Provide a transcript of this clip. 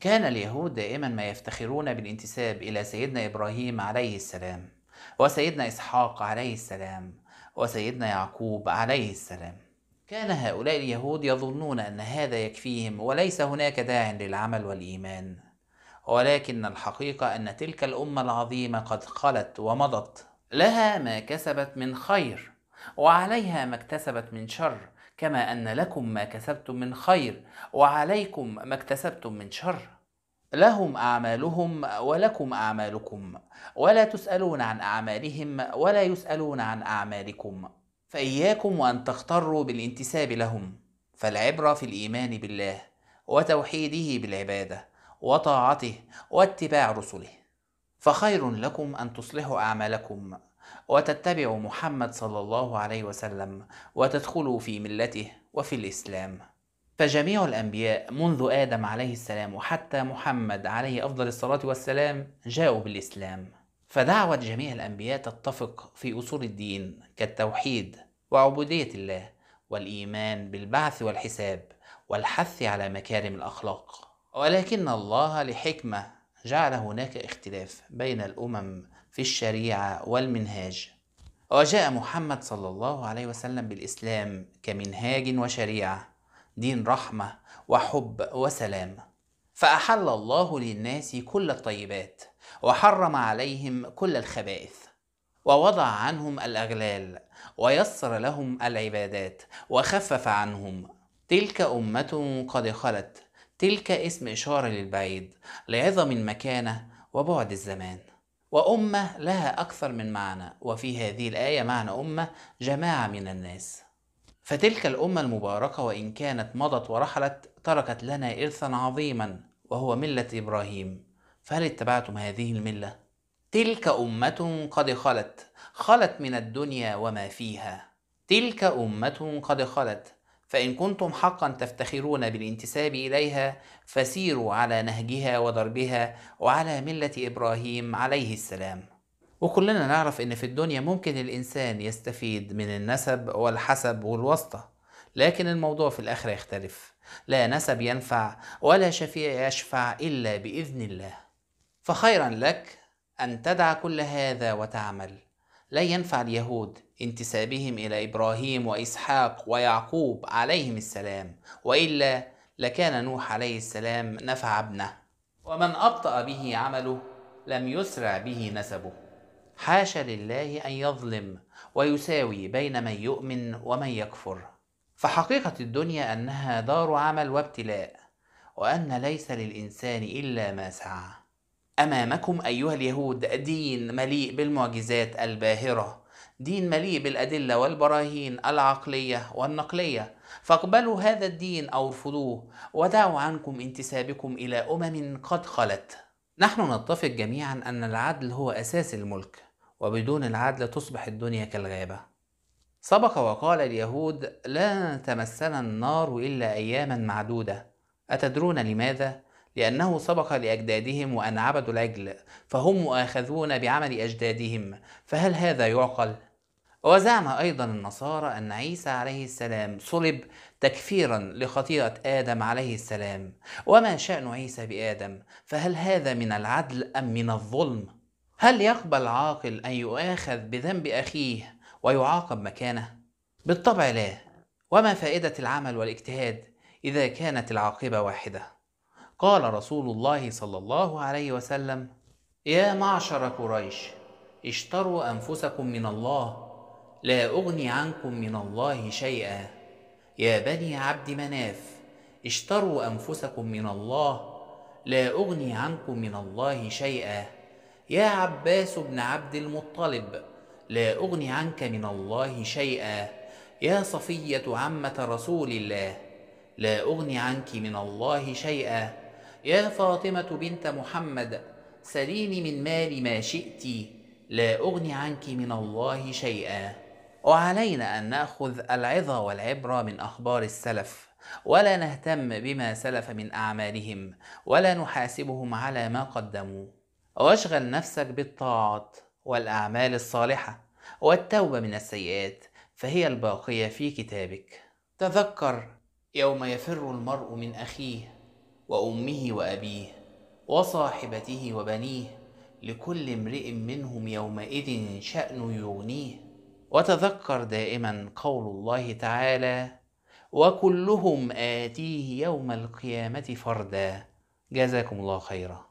كان اليهود دائما ما يفتخرون بالانتساب الى سيدنا ابراهيم عليه السلام وسيدنا اسحاق عليه السلام وسيدنا يعقوب عليه السلام كان هؤلاء اليهود يظنون ان هذا يكفيهم وليس هناك داع للعمل والايمان ولكن الحقيقه ان تلك الامه العظيمه قد خلت ومضت لها ما كسبت من خير وعليها ما اكتسبت من شر كما أن لكم ما كسبتم من خير وعليكم ما اكتسبتم من شر لهم أعمالهم ولكم أعمالكم ولا تسألون عن أعمالهم ولا يسألون عن أعمالكم فإياكم وأن تغتروا بالانتساب لهم فالعبرة في الإيمان بالله وتوحيده بالعبادة وطاعته واتباع رسله فخير لكم أن تصلحوا أعمالكم وتتبعوا محمد صلى الله عليه وسلم وتدخلوا في ملته وفي الإسلام فجميع الأنبياء منذ آدم عليه السلام وحتى محمد عليه أفضل الصلاة والسلام جاءوا بالإسلام فدعوة جميع الأنبياء تتفق في أصول الدين كالتوحيد وعبودية الله والإيمان بالبعث والحساب والحث على مكارم الأخلاق ولكن الله لحكمة جعل هناك اختلاف بين الأمم في الشريعة والمنهاج وجاء محمد صلى الله عليه وسلم بالإسلام كمنهاج وشريعة دين رحمة وحب وسلام فأحل الله للناس كل الطيبات وحرم عليهم كل الخبائث ووضع عنهم الأغلال ويسر لهم العبادات وخفف عنهم تلك أمة قد خلت تلك اسم إشارة للبعيد لعظم المكانة وبعد الزمان وأمة لها أكثر من معنى وفي هذه الآية معنى أمة جماعة من الناس فتلك الأمة المباركة وإن كانت مضت ورحلت تركت لنا إرثا عظيما وهو ملة إبراهيم فهل اتبعتم هذه الملة؟ تلك أمة قد خلت خلت من الدنيا وما فيها تلك أمة قد خلت فإن كنتم حقا تفتخرون بالانتساب إليها فسيروا على نهجها ودربها وعلى ملة إبراهيم عليه السلام. وكلنا نعرف إن في الدنيا ممكن الإنسان يستفيد من النسب والحسب والواسطة، لكن الموضوع في الآخرة يختلف، لا نسب ينفع ولا شفيع يشفع إلا بإذن الله. فخيرا لك أن تدع كل هذا وتعمل لا ينفع اليهود انتسابهم إلى إبراهيم وإسحاق ويعقوب عليهم السلام وإلا لكان نوح عليه السلام نفع ابنه ومن أبطأ به عمله لم يسرع به نسبه حاشا لله أن يظلم ويساوي بين من يؤمن ومن يكفر فحقيقة الدنيا أنها دار عمل وابتلاء وأن ليس للإنسان إلا ما سعى أمامكم أيها اليهود دين مليء بالمعجزات الباهرة دين مليء بالأدلة والبراهين العقلية والنقلية فاقبلوا هذا الدين أو ارفضوه ودعوا عنكم انتسابكم إلى أمم قد خلت نحن نتفق جميعا أن العدل هو أساس الملك وبدون العدل تصبح الدنيا كالغابة سبق وقال اليهود لا تمسنا النار إلا أياما معدودة أتدرون لماذا؟ لأنه سبق لأجدادهم وأن عبدوا العجل فهم مؤاخذون بعمل أجدادهم فهل هذا يعقل؟ وزعم أيضا النصارى أن عيسى عليه السلام صلب تكفيرا لخطيئة آدم عليه السلام وما شأن عيسى بآدم فهل هذا من العدل أم من الظلم؟ هل يقبل عاقل أن يؤاخذ بذنب أخيه ويعاقب مكانه؟ بالطبع لا وما فائدة العمل والاجتهاد إذا كانت العاقبة واحدة قال رسول الله صلى الله عليه وسلم يا معشر قريش اشتروا انفسكم من الله لا اغني عنكم من الله شيئا يا بني عبد مناف اشتروا انفسكم من الله لا اغني عنكم من الله شيئا يا عباس بن عبد المطلب لا اغني عنك من الله شيئا يا صفيه عمه رسول الله لا اغني عنك من الله شيئا يا فاطمة بنت محمد سليني من مالي ما شئت لا أغني عنك من الله شيئا وعلينا أن نأخذ العظة والعبرة من أخبار السلف ولا نهتم بما سلف من أعمالهم ولا نحاسبهم على ما قدموا واشغل نفسك بالطاعات والأعمال الصالحة والتوبة من السيئات فهي الباقية في كتابك تذكر يوم يفر المرء من أخيه وأمه وأبيه وصاحبته وبنيه لكل امرئ منهم يومئذ شأن يغنيه وتذكر دائما قول الله تعالى وكلهم آتيه يوم القيامة فردا جزاكم الله خيرًا